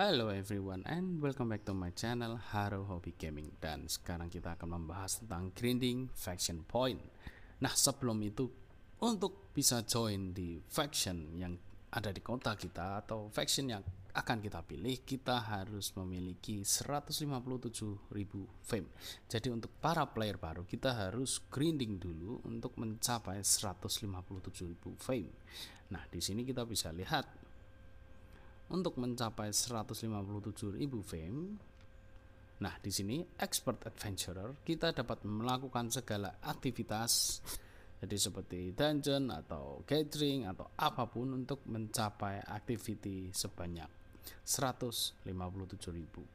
Hello everyone and welcome back to my channel Haro Hobby Gaming dan sekarang kita akan membahas tentang grinding faction point. Nah, sebelum itu untuk bisa join di faction yang ada di kota kita atau faction yang akan kita pilih kita harus memiliki 157.000 fame jadi untuk para player baru kita harus grinding dulu untuk mencapai 157.000 fame nah di sini kita bisa lihat untuk mencapai 157.000 fame nah di sini expert adventurer kita dapat melakukan segala aktivitas jadi seperti dungeon atau gathering atau apapun untuk mencapai activity sebanyak 157.000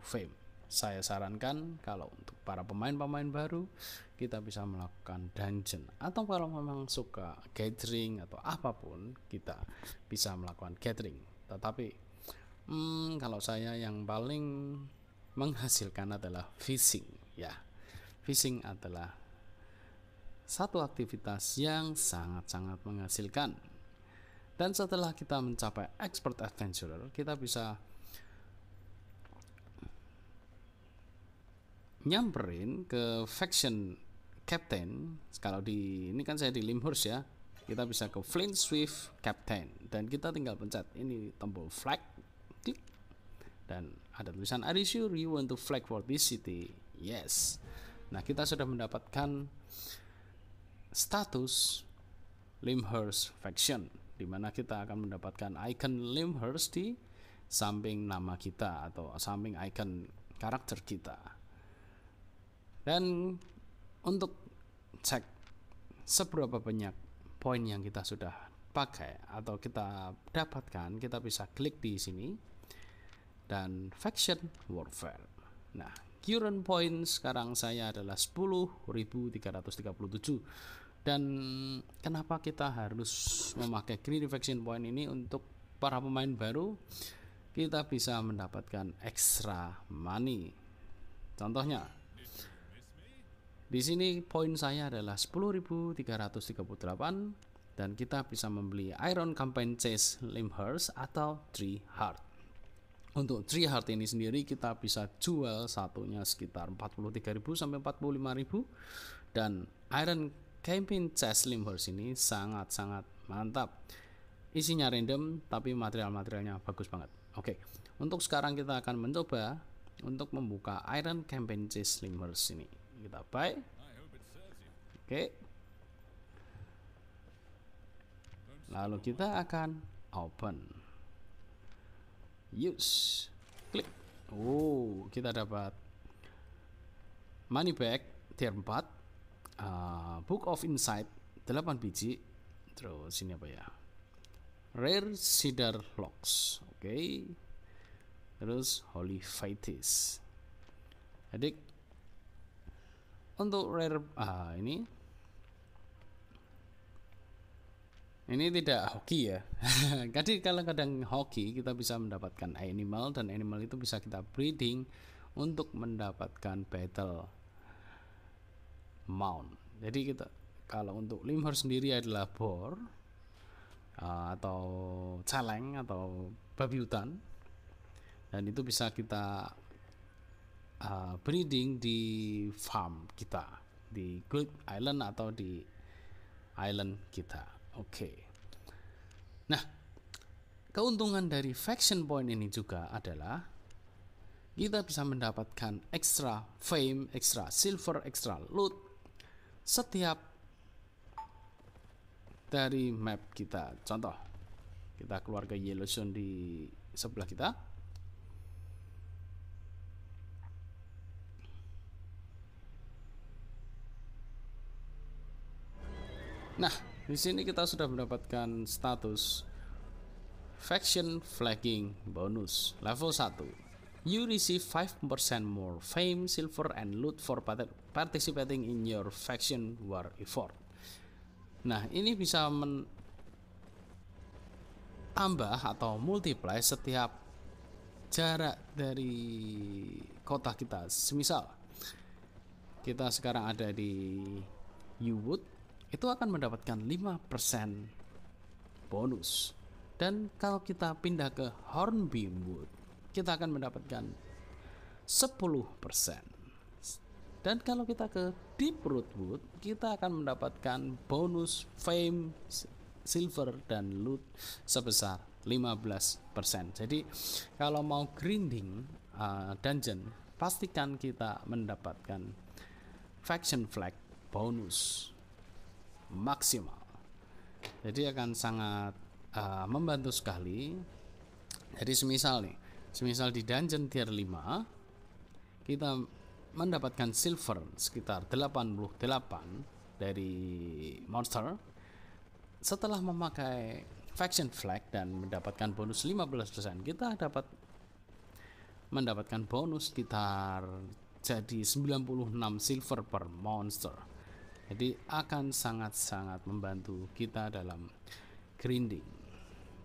fame. Saya sarankan kalau untuk para pemain-pemain baru kita bisa melakukan dungeon atau kalau memang suka gathering atau apapun kita bisa melakukan gathering. Tetapi hmm, kalau saya yang paling menghasilkan adalah fishing ya. Fishing adalah satu aktivitas yang sangat-sangat menghasilkan dan setelah kita mencapai expert adventurer, kita bisa nyamperin ke faction captain. Kalau di ini kan saya di Limhurst ya. Kita bisa ke Flint Swift Captain dan kita tinggal pencet ini tombol flag klik dan ada tulisan Are you sure you want to flag for this city? Yes. Nah, kita sudah mendapatkan status Limhurst faction di mana kita akan mendapatkan icon Limhurst di samping nama kita atau samping icon karakter kita. Dan untuk cek seberapa banyak poin yang kita sudah pakai atau kita dapatkan, kita bisa klik di sini dan faction warfare. Nah, current point sekarang saya adalah 10.337 dan kenapa kita harus memakai green infection point ini untuk para pemain baru kita bisa mendapatkan extra money contohnya di sini poin saya adalah 10.338 dan kita bisa membeli Iron Campaign Chase Limhurst atau three Heart. Untuk three Heart ini sendiri kita bisa jual satunya sekitar 43.000 sampai 45.000 dan Iron campaign Chess Horse ini sangat-sangat mantap. Isinya random tapi material-materialnya bagus banget. Oke, untuk sekarang kita akan mencoba untuk membuka Iron Campaign Chess Horse ini. Kita buy. Oke. Lalu kita akan open. Use. Klik. Oh, kita dapat money back tier 4 uh, Book of Insight 8 biji terus ini apa ya Rare Cedar Locks oke okay. terus Holy Vitis adik untuk rare uh, ini ini tidak hoki ya jadi kalau kadang hoki kita bisa mendapatkan animal dan animal itu bisa kita breeding untuk mendapatkan battle mount. Jadi kita kalau untuk limher sendiri adalah bor uh, atau celeng atau babi hutan dan itu bisa kita uh, breeding di farm kita di Good Island atau di island kita. Oke. Okay. Nah, keuntungan dari faction point ini juga adalah kita bisa mendapatkan extra fame, extra silver, extra loot setiap dari map kita. Contoh, kita keluar ke Yellowstone di sebelah kita. Nah, di sini kita sudah mendapatkan status faction flagging bonus level 1. You receive 5% more fame, silver, and loot for participating in your faction war effort. Nah, ini bisa menambah atau multiply setiap jarak dari kota kita. Semisal kita sekarang ada di Uwood, itu akan mendapatkan 5% bonus. Dan kalau kita pindah ke Hornbeam Wood, kita akan mendapatkan 10%. Dan kalau kita ke Deep Rootwood, kita akan mendapatkan bonus fame silver dan loot sebesar 15%. Jadi kalau mau grinding uh, dungeon, pastikan kita mendapatkan faction flag bonus maksimal. Jadi akan sangat uh, membantu sekali. Jadi semisal nih Semisal di dungeon tier 5 kita mendapatkan silver sekitar 88 dari monster setelah memakai faction flag dan mendapatkan bonus 15% kita dapat mendapatkan bonus sekitar jadi 96 silver per monster jadi akan sangat-sangat membantu kita dalam grinding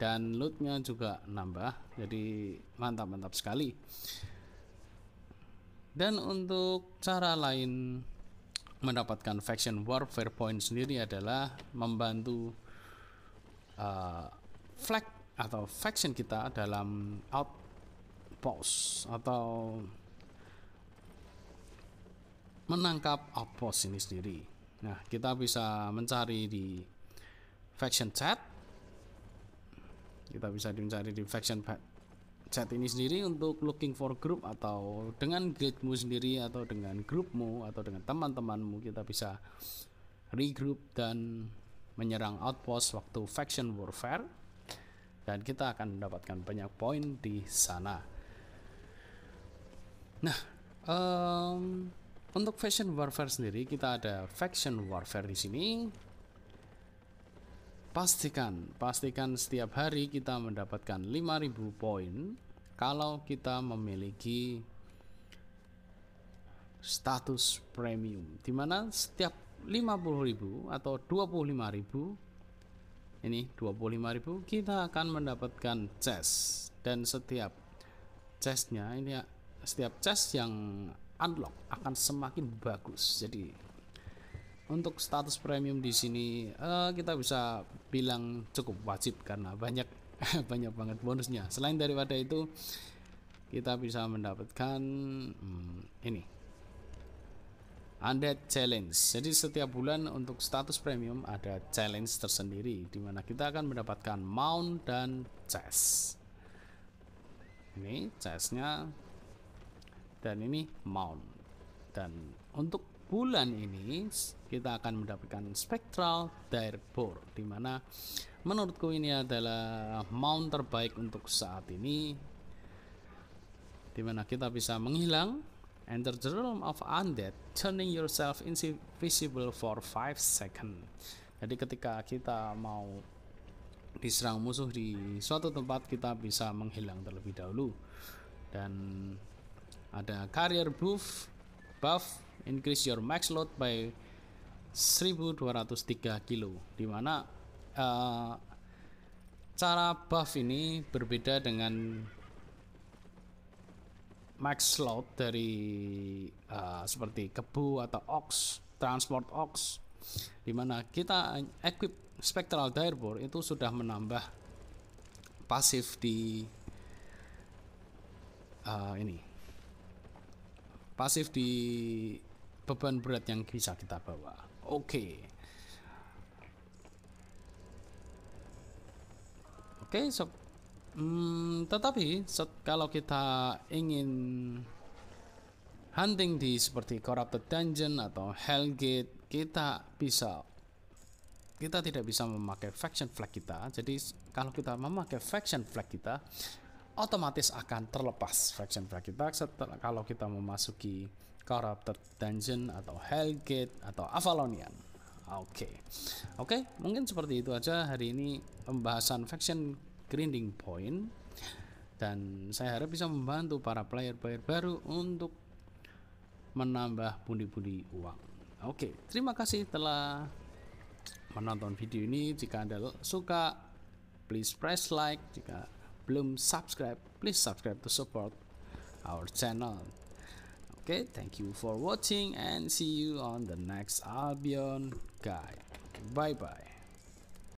dan lootnya juga nambah jadi mantap mantap sekali dan untuk cara lain mendapatkan faction warfare point sendiri adalah membantu uh, flag atau faction kita dalam outpost atau menangkap outpost ini sendiri. Nah, kita bisa mencari di faction chat kita bisa mencari di faction chat ini sendiri untuk looking for group atau dengan guildmu sendiri atau dengan grupmu atau dengan teman-temanmu kita bisa regroup dan menyerang outpost waktu faction warfare dan kita akan mendapatkan banyak poin di sana. Nah, um, untuk faction warfare sendiri kita ada faction warfare di sini pastikan pastikan setiap hari kita mendapatkan 5000 poin kalau kita memiliki status premium di mana setiap 50.000 atau 25.000 ini 25.000 kita akan mendapatkan chest dan setiap chestnya ini setiap chest yang unlock akan semakin bagus jadi untuk status premium di sini uh, kita bisa bilang cukup wajib karena banyak banyak banget bonusnya. Selain daripada itu kita bisa mendapatkan hmm, ini Undead Challenge. Jadi setiap bulan untuk status premium ada challenge tersendiri di mana kita akan mendapatkan mount dan chest. Ini chestnya dan ini mount. Dan untuk bulan ini kita akan mendapatkan spectral Darkboard di mana menurutku ini adalah mount terbaik untuk saat ini di mana kita bisa menghilang enter the realm of undead turning yourself invisible for 5 second jadi ketika kita mau diserang musuh di suatu tempat kita bisa menghilang terlebih dahulu dan ada carrier buff buff increase your max load by 1203 kilo dimana uh, eh, cara buff ini berbeda dengan max load dari uh, seperti kebu atau ox transport ox dimana kita equip spectral direbore itu sudah menambah pasif di uh, ini pasif di beban berat yang bisa kita bawa. Oke. Okay. Oke, okay, so, mm, tetapi so, kalau kita ingin hunting di seperti Corrupted Dungeon atau Hellgate, kita bisa kita tidak bisa memakai faction flag kita. Jadi kalau kita memakai faction flag kita, otomatis akan terlepas fraction bracket setelah kalau kita memasuki corrupted dungeon atau hellgate atau avalonian oke okay. oke okay, mungkin seperti itu aja hari ini pembahasan faction grinding point dan saya harap bisa membantu para player-player baru untuk menambah pundi-pundi uang oke okay, terima kasih telah menonton video ini jika anda suka please press like jika belum subscribe, please subscribe to support our channel. Okay, thank you for watching and see you on the next Albion guide. Bye bye.